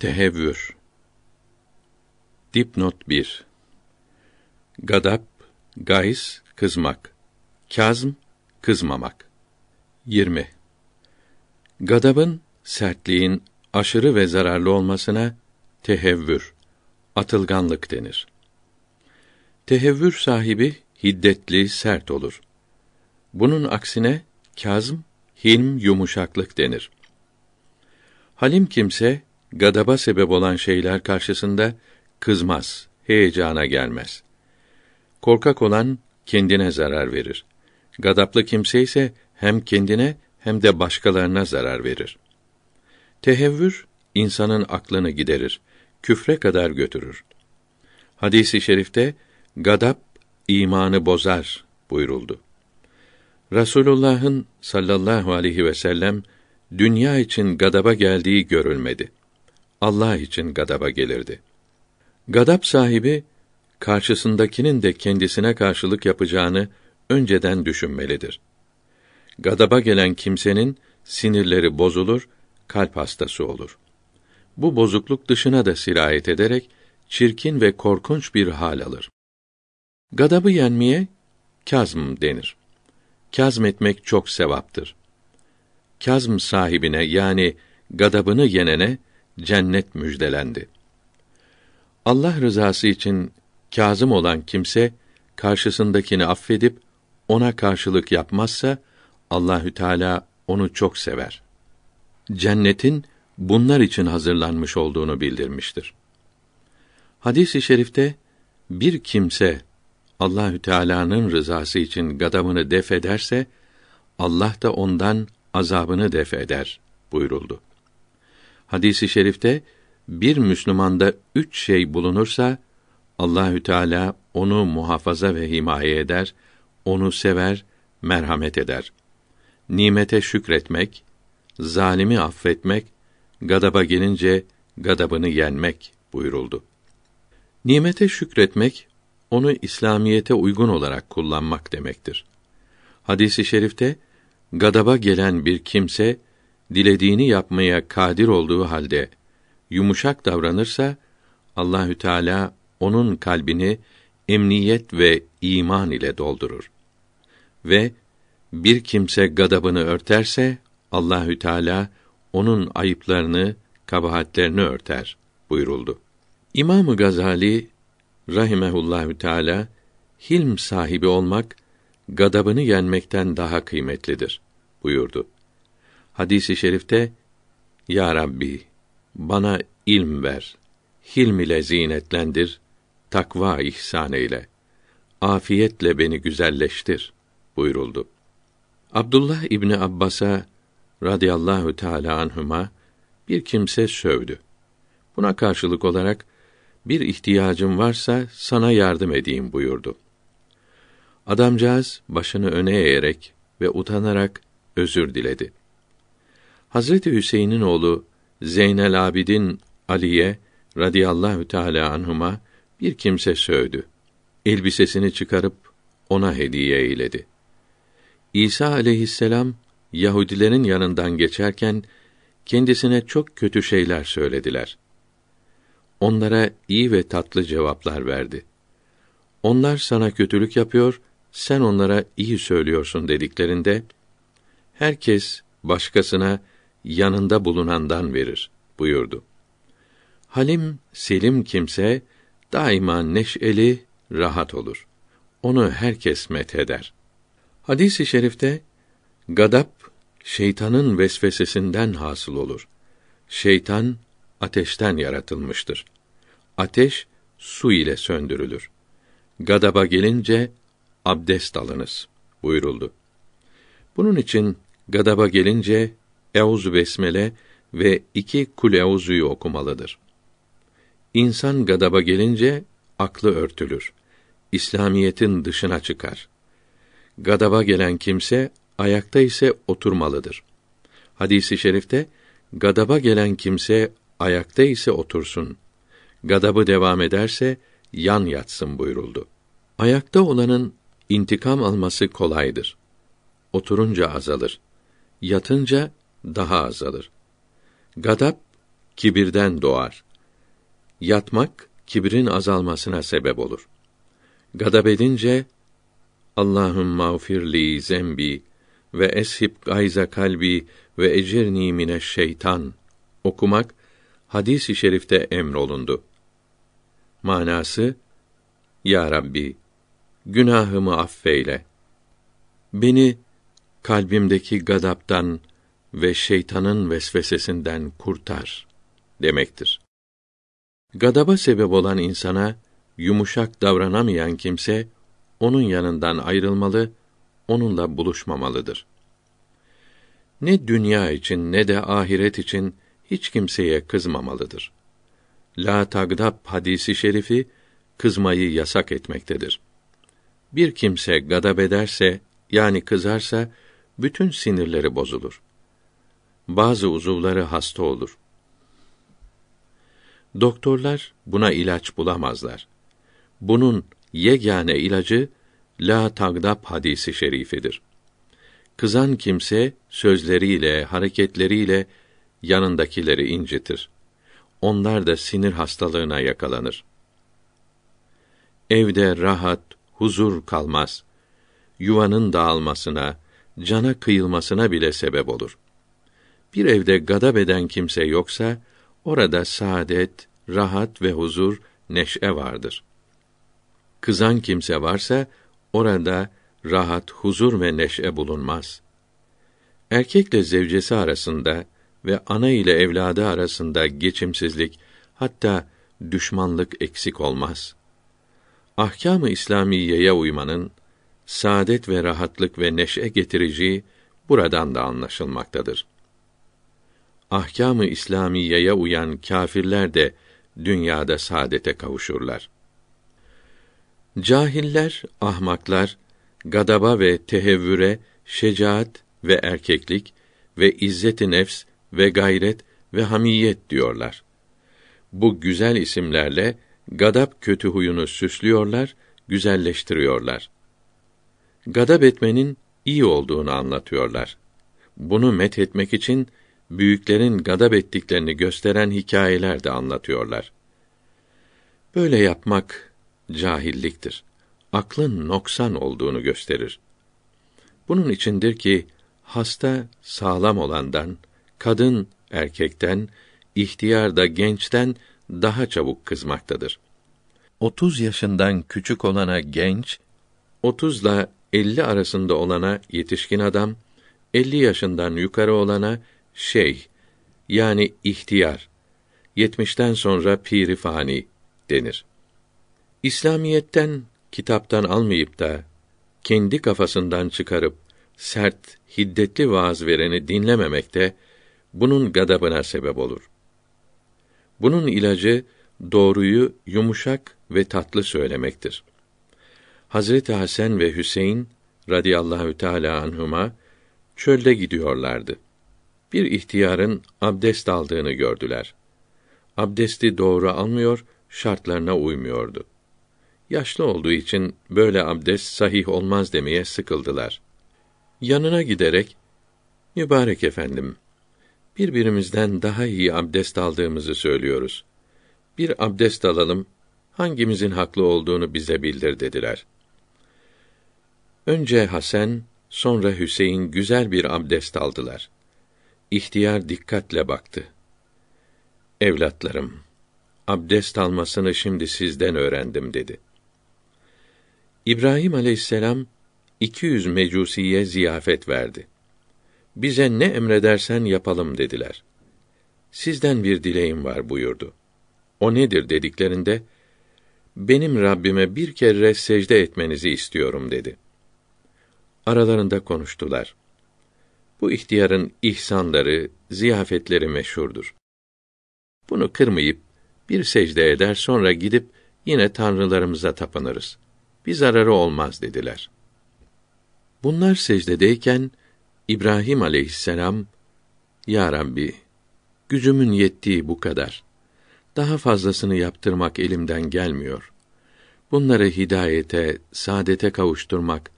Tehevvür Dipnot 1 Gadap, gays, kızmak. Kazm, kızmamak. 20. Gadabın, sertliğin aşırı ve zararlı olmasına tehevvür, atılganlık denir. Tehevvür sahibi hiddetli, sert olur. Bunun aksine kazm, hilm, yumuşaklık denir. Halim kimse gadaba sebep olan şeyler karşısında kızmaz, heyecana gelmez. Korkak olan kendine zarar verir. Gadaplı kimse ise hem kendine hem de başkalarına zarar verir. Tehevvür insanın aklını giderir, küfre kadar götürür. Hadisi şerifte gadap imanı bozar buyuruldu. Rasulullah'ın sallallahu aleyhi ve sellem dünya için gadaba geldiği görülmedi. Allah için gadaba gelirdi. Gadap sahibi karşısındakinin de kendisine karşılık yapacağını önceden düşünmelidir. Gadaba gelen kimsenin sinirleri bozulur, kalp hastası olur. Bu bozukluk dışına da sirayet ederek çirkin ve korkunç bir hal alır. Gadabı yenmeye kazm denir. Kazm etmek çok sevaptır. Kazm sahibine yani gadabını yenene cennet müjdelendi. Allah rızası için kazım olan kimse karşısındakini affedip ona karşılık yapmazsa Allahü Teala onu çok sever. Cennetin bunlar için hazırlanmış olduğunu bildirmiştir. Hadis-i şerifte bir kimse Allahü Teala'nın rızası için gadamını def ederse Allah da ondan azabını def eder buyuruldu. Hadisi şerifte bir Müslümanda üç şey bulunursa Allahü Teala onu muhafaza ve himaye eder, onu sever, merhamet eder. Nimete şükretmek, zalimi affetmek, gadaba gelince gadabını yenmek buyuruldu. Nimete şükretmek onu İslamiyete uygun olarak kullanmak demektir. Hadisi şerifte gadaba gelen bir kimse dilediğini yapmaya kadir olduğu halde yumuşak davranırsa Allahü Teala onun kalbini emniyet ve iman ile doldurur. Ve bir kimse gadabını örterse Allahü Teala onun ayıplarını, kabahatlerini örter buyuruldu. İmam Gazali rahimehullahü teala hilm sahibi olmak gadabını yenmekten daha kıymetlidir buyurdu. Hadisi i şerifte Ya Rabbi bana ilm ver. Hilm ile zinetlendir. Takva ihsan eyle. Afiyetle beni güzelleştir buyuruldu. Abdullah İbni Abbas'a radıyallahu teala anhuma bir kimse sövdü. Buna karşılık olarak bir ihtiyacım varsa sana yardım edeyim buyurdu. Adamcağız başını öne eğerek ve utanarak özür diledi. Hazreti Hüseyin'in oğlu Zeynel Abidin Ali'ye radıyallahu teala anhuma bir kimse sövdü. Elbisesini çıkarıp ona hediye eyledi. İsa aleyhisselam Yahudilerin yanından geçerken kendisine çok kötü şeyler söylediler. Onlara iyi ve tatlı cevaplar verdi. Onlar sana kötülük yapıyor, sen onlara iyi söylüyorsun dediklerinde herkes başkasına yanında bulunandan verir buyurdu. Halim selim kimse daima neşeli, rahat olur. Onu herkes metheder. Hadis-i şerifte gadap şeytanın vesvesesinden hasıl olur. Şeytan ateşten yaratılmıştır. Ateş su ile söndürülür. Gadaba gelince abdest alınız buyuruldu. Bunun için gadaba gelince Euzu besmele ve iki kul euzu'yu okumalıdır. İnsan gadaba gelince aklı örtülür. İslamiyetin dışına çıkar. Gadaba gelen kimse ayakta ise oturmalıdır. Hadisi i şerifte gadaba gelen kimse ayakta ise otursun. Gadabı devam ederse yan yatsın buyuruldu. Ayakta olanın intikam alması kolaydır. Oturunca azalır. Yatınca daha azalır. Gadap kibirden doğar. Yatmak kibrin azalmasına sebep olur. Gadap edince Allah'ım mağfirli zembi ve eshib gayza kalbi ve ecirni mine şeytan okumak hadis-i şerifte emrolundu. Manası Ya Rabbi günahımı affeyle. Beni kalbimdeki gadaptan ve şeytanın vesvesesinden kurtar demektir. Gadaba sebep olan insana yumuşak davranamayan kimse onun yanından ayrılmalı, onunla buluşmamalıdır. Ne dünya için ne de ahiret için hiç kimseye kızmamalıdır. La tagdab hadisi şerifi kızmayı yasak etmektedir. Bir kimse gadab ederse yani kızarsa bütün sinirleri bozulur bazı uzuvları hasta olur. Doktorlar buna ilaç bulamazlar. Bunun yegane ilacı la tagdab hadisi şerifidir. Kızan kimse sözleriyle, hareketleriyle yanındakileri incitir. Onlar da sinir hastalığına yakalanır. Evde rahat, huzur kalmaz. Yuvanın dağılmasına, cana kıyılmasına bile sebep olur.'' Bir evde gadab eden kimse yoksa, orada saadet, rahat ve huzur, neşe vardır. Kızan kimse varsa, orada rahat, huzur ve neşe bulunmaz. Erkekle zevcesi arasında ve ana ile evladı arasında geçimsizlik, hatta düşmanlık eksik olmaz. Ahkâm-ı İslamiyeye uymanın saadet ve rahatlık ve neşe getireceği buradan da anlaşılmaktadır ahkamı İslamiyeye uyan kâfirler de dünyada saadete kavuşurlar. Cahiller, ahmaklar gadaba ve tehevvüre şecaat ve erkeklik ve izzeti nefs ve gayret ve hamiyet diyorlar. Bu güzel isimlerle gadap kötü huyunu süslüyorlar, güzelleştiriyorlar. Gadap etmenin iyi olduğunu anlatıyorlar. Bunu met etmek için büyüklerin gadab ettiklerini gösteren hikayeler de anlatıyorlar. Böyle yapmak cahilliktir. Aklın noksan olduğunu gösterir. Bunun içindir ki hasta sağlam olandan, kadın erkekten, ihtiyar da gençten daha çabuk kızmaktadır. 30 yaşından küçük olana genç, 30 ile 50 arasında olana yetişkin adam, 50 yaşından yukarı olana şey yani ihtiyar yetmişten sonra piri fani denir. İslamiyetten kitaptan almayıp da kendi kafasından çıkarıp sert, hiddetli vaaz vereni dinlememekte bunun gadabına sebep olur. Bunun ilacı doğruyu yumuşak ve tatlı söylemektir. Hazreti Hasan ve Hüseyin radıyallahu teala anhuma çölde gidiyorlardı bir ihtiyarın abdest aldığını gördüler. Abdesti doğru almıyor, şartlarına uymuyordu. Yaşlı olduğu için böyle abdest sahih olmaz demeye sıkıldılar. Yanına giderek, Mübarek efendim, birbirimizden daha iyi abdest aldığımızı söylüyoruz. Bir abdest alalım, hangimizin haklı olduğunu bize bildir dediler. Önce Hasan, sonra Hüseyin güzel bir abdest aldılar. İhtiyar dikkatle baktı. Evlatlarım, abdest almasını şimdi sizden öğrendim dedi. İbrahim aleyhisselam 200 mecusiye ziyafet verdi. Bize ne emredersen yapalım dediler. Sizden bir dileğim var buyurdu. O nedir dediklerinde benim Rabbime bir kere secde etmenizi istiyorum dedi. Aralarında konuştular. Bu ihtiyarın ihsanları, ziyafetleri meşhurdur. Bunu kırmayıp bir secde eder sonra gidip yine tanrılarımıza tapınırız. Bir zararı olmaz dediler. Bunlar secdedeyken İbrahim aleyhisselam Ya Rabbi gücümün yettiği bu kadar. Daha fazlasını yaptırmak elimden gelmiyor. Bunları hidayete, saadete kavuşturmak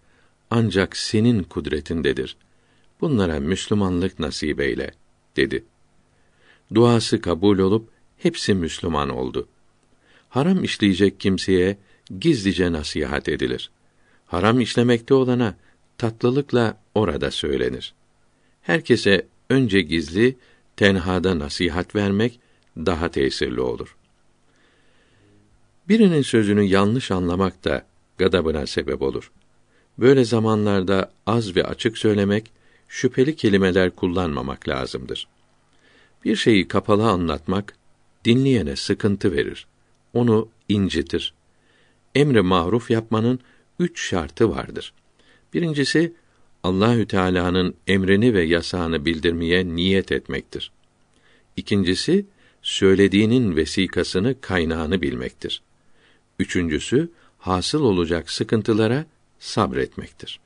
ancak senin kudretindedir.'' bunlara Müslümanlık nasip eyle, dedi. Duası kabul olup, hepsi Müslüman oldu. Haram işleyecek kimseye, gizlice nasihat edilir. Haram işlemekte olana, tatlılıkla orada söylenir. Herkese önce gizli, tenhada nasihat vermek, daha tesirli olur. Birinin sözünü yanlış anlamak da gadabına sebep olur. Böyle zamanlarda az ve açık söylemek şüpheli kelimeler kullanmamak lazımdır. Bir şeyi kapalı anlatmak dinleyene sıkıntı verir. Onu incitir. Emri mahruf yapmanın üç şartı vardır. Birincisi Allahü Teala'nın emrini ve yasağını bildirmeye niyet etmektir. İkincisi söylediğinin vesikasını, kaynağını bilmektir. Üçüncüsü hasıl olacak sıkıntılara sabretmektir.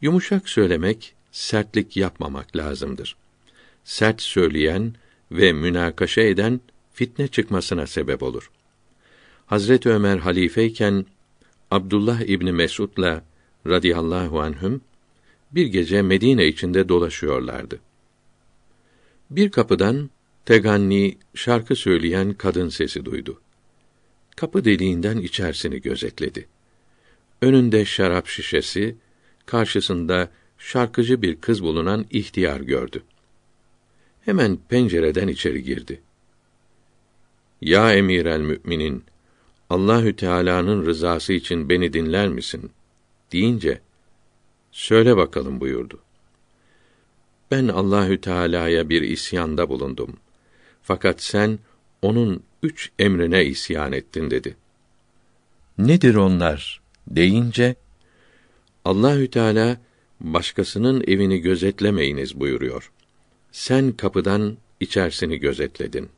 Yumuşak söylemek sertlik yapmamak lazımdır. Sert söyleyen ve münakaşa eden fitne çıkmasına sebep olur. Hazret Ömer halifeyken Abdullah İbni Mesud'la radıyallahu anhüm bir gece Medine içinde dolaşıyorlardı. Bir kapıdan Teganni şarkı söyleyen kadın sesi duydu. Kapı deliğinden içerisini gözetledi. Önünde şarap şişesi, karşısında şarkıcı bir kız bulunan ihtiyar gördü. Hemen pencereden içeri girdi. Ya emir el müminin, Allahü Teala'nın rızası için beni dinler misin? deyince, söyle bakalım buyurdu. Ben Allahü Teala'ya bir isyanda bulundum. Fakat sen onun üç emrine isyan ettin dedi. Nedir onlar? deyince Allahü Teala başkasının evini gözetlemeyiniz buyuruyor. Sen kapıdan içerisini gözetledin.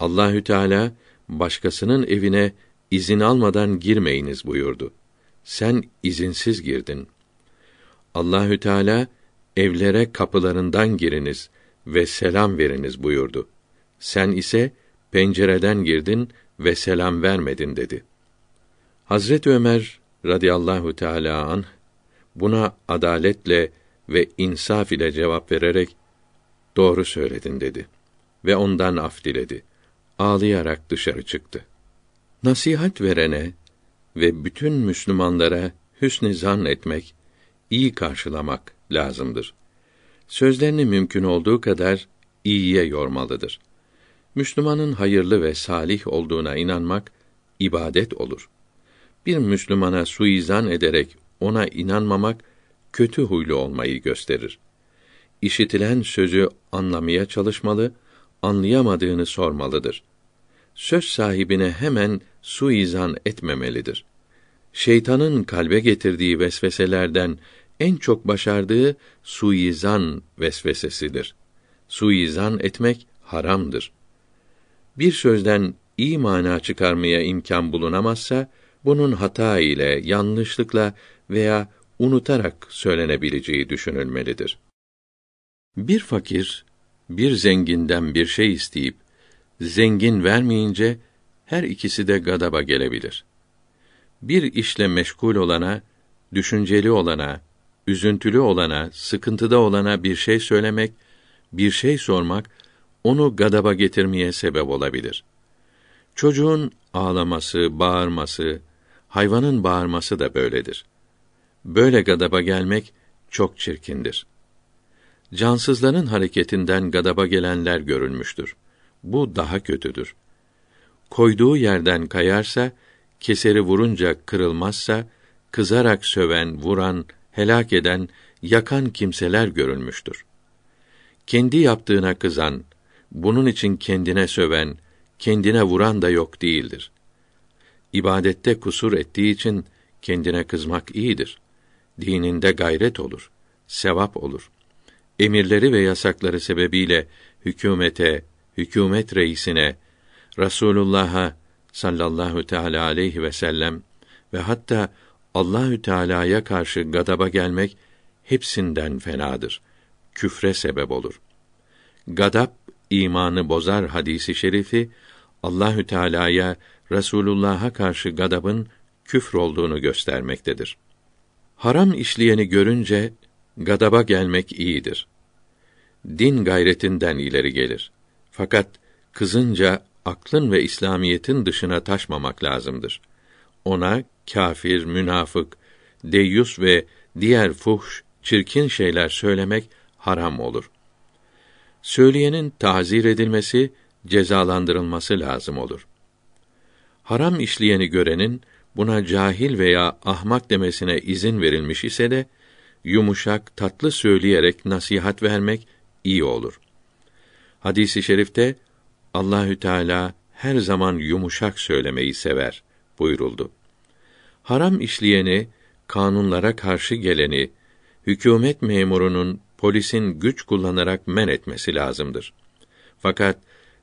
Allahü Teala başkasının evine izin almadan girmeyiniz buyurdu. Sen izinsiz girdin. Allahü Teala evlere kapılarından giriniz ve selam veriniz buyurdu. Sen ise pencereden girdin ve selam vermedin dedi. Hazret Ömer radıyallahu teala anh Buna adaletle ve insaf ile cevap vererek doğru söyledin dedi ve ondan af diledi. Ağlayarak dışarı çıktı. Nasihat verene ve bütün Müslümanlara hüsnü zan etmek, iyi karşılamak lazımdır. Sözlerini mümkün olduğu kadar iyiye yormalıdır. Müslümanın hayırlı ve salih olduğuna inanmak ibadet olur. Bir Müslümana suizan ederek ona inanmamak kötü huylu olmayı gösterir. İşitilen sözü anlamaya çalışmalı, anlayamadığını sormalıdır. Söz sahibine hemen suizan etmemelidir. Şeytanın kalbe getirdiği vesveselerden en çok başardığı suizan vesvesesidir. Suizan etmek haramdır. Bir sözden iyi mana çıkarmaya imkan bulunamazsa bunun hata ile, yanlışlıkla veya unutarak söylenebileceği düşünülmelidir. Bir fakir bir zenginden bir şey isteyip zengin vermeyince her ikisi de gadaba gelebilir. Bir işle meşgul olana, düşünceli olana, üzüntülü olana, sıkıntıda olana bir şey söylemek, bir şey sormak onu gadaba getirmeye sebep olabilir. Çocuğun ağlaması, bağırması, hayvanın bağırması da böyledir. Böyle gadaba gelmek çok çirkindir. Cansızların hareketinden gadaba gelenler görülmüştür. Bu daha kötüdür. Koyduğu yerden kayarsa, keseri vurunca kırılmazsa, kızarak söven, vuran, helak eden, yakan kimseler görülmüştür. Kendi yaptığına kızan, bunun için kendine söven, kendine vuran da yok değildir. İbadette kusur ettiği için kendine kızmak iyidir dininde gayret olur, sevap olur. Emirleri ve yasakları sebebiyle hükümete, hükümet reisine, Rasulullah'a sallallahu teala aleyhi ve sellem ve hatta Allahü Teala'ya karşı gadaba gelmek hepsinden fenadır. Küfre sebep olur. Gadap imanı bozar hadisi şerifi Allahü Teala'ya Rasulullah'a karşı gadabın küfür olduğunu göstermektedir. Haram işleyeni görünce gadaba gelmek iyidir. Din gayretinden ileri gelir. Fakat kızınca aklın ve İslamiyetin dışına taşmamak lazımdır. Ona kafir, münafık, deyyus ve diğer fuhş, çirkin şeyler söylemek haram olur. Söyleyenin tazir edilmesi, cezalandırılması lazım olur. Haram işleyeni görenin buna cahil veya ahmak demesine izin verilmiş ise de yumuşak, tatlı söyleyerek nasihat vermek iyi olur. Hadisi i şerifte Allahü Teala her zaman yumuşak söylemeyi sever buyuruldu. Haram işleyeni, kanunlara karşı geleni, hükümet memurunun, polisin güç kullanarak men etmesi lazımdır. Fakat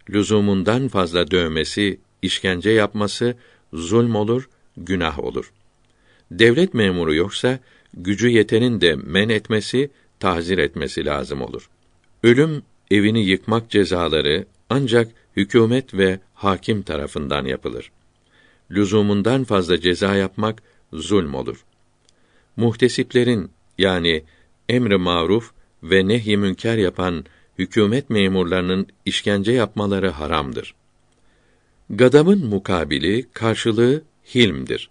lüzumundan fazla dövmesi, işkence yapması zulm olur günah olur. Devlet memuru yoksa gücü yetenin de men etmesi, tahzir etmesi lazım olur. Ölüm evini yıkmak cezaları ancak hükümet ve hakim tarafından yapılır. Lüzumundan fazla ceza yapmak zulm olur. Muhtesiplerin yani emri maruf ve nehy münker yapan hükümet memurlarının işkence yapmaları haramdır. Gadamın mukabili, karşılığı hilmdir.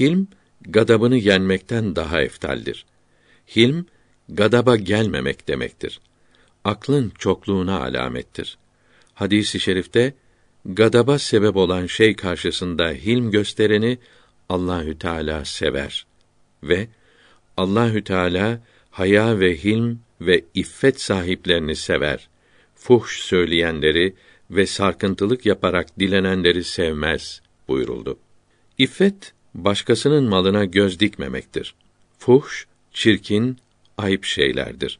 Hilm gadabını yenmekten daha eftaldir. Hilm gadaba gelmemek demektir. Aklın çokluğuna alamettir. Hadisi i şerifte gadaba sebep olan şey karşısında hilm göstereni Allahü Teala sever ve Allahü Teala haya ve hilm ve iffet sahiplerini sever. Fuhş söyleyenleri ve sarkıntılık yaparak dilenenleri sevmez buyuruldu. İffet başkasının malına göz dikmemektir. Fuhş, çirkin, ayıp şeylerdir.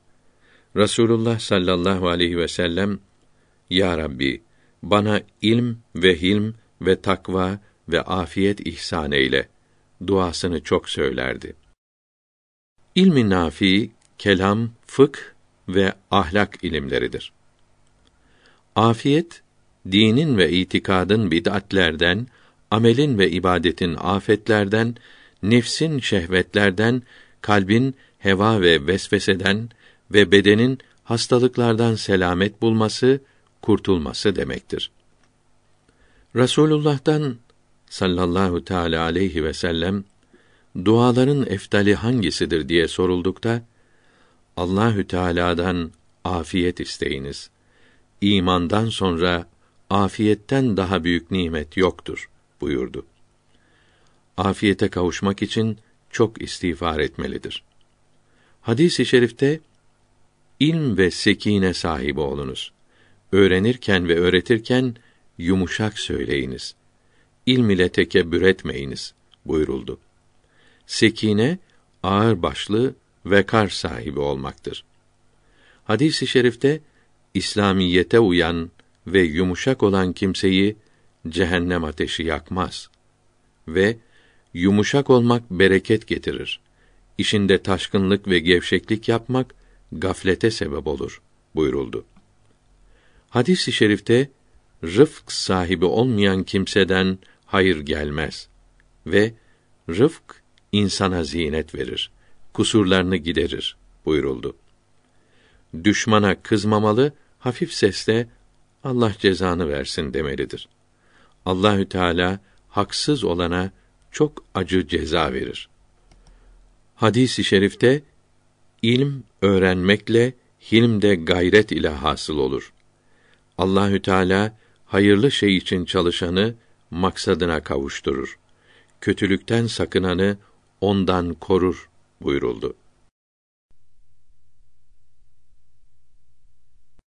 Rasulullah sallallahu aleyhi ve sellem Ya Rabbi bana ilm ve hilm ve takva ve afiyet ihsan eyle duasını çok söylerdi. İlmi nafi kelam, fık ve ahlak ilimleridir. Afiyet dinin ve itikadın bid'atlerden amelin ve ibadetin afetlerden, nefsin şehvetlerden, kalbin heva ve vesveseden ve bedenin hastalıklardan selamet bulması, kurtulması demektir. Rasulullah'tan sallallahu teala aleyhi ve sellem duaların eftali hangisidir diye soruldukta Allahü Teala'dan afiyet isteyiniz. İmandan sonra afiyetten daha büyük nimet yoktur buyurdu. Afiyete kavuşmak için çok istiğfar etmelidir. Hadis-i şerifte ilm ve sekine sahibi olunuz. Öğrenirken ve öğretirken yumuşak söyleyiniz. İlm ile tekebbür etmeyiniz buyuruldu. Sekine ağır başlı ve kar sahibi olmaktır. Hadis-i şerifte İslamiyete uyan ve yumuşak olan kimseyi cehennem ateşi yakmaz ve yumuşak olmak bereket getirir. İşinde taşkınlık ve gevşeklik yapmak gaflete sebep olur buyuruldu. Hadis-i şerifte rıfk sahibi olmayan kimseden hayır gelmez ve rıfk insana zinet verir, kusurlarını giderir buyuruldu. Düşmana kızmamalı, hafif sesle Allah cezanı versin demelidir.'' Allahü Teala haksız olana çok acı ceza verir. Hadis-i şerifte ilim öğrenmekle hilm de gayret ile hasıl olur. Allahü Teala hayırlı şey için çalışanı maksadına kavuşturur. Kötülükten sakınanı ondan korur buyuruldu.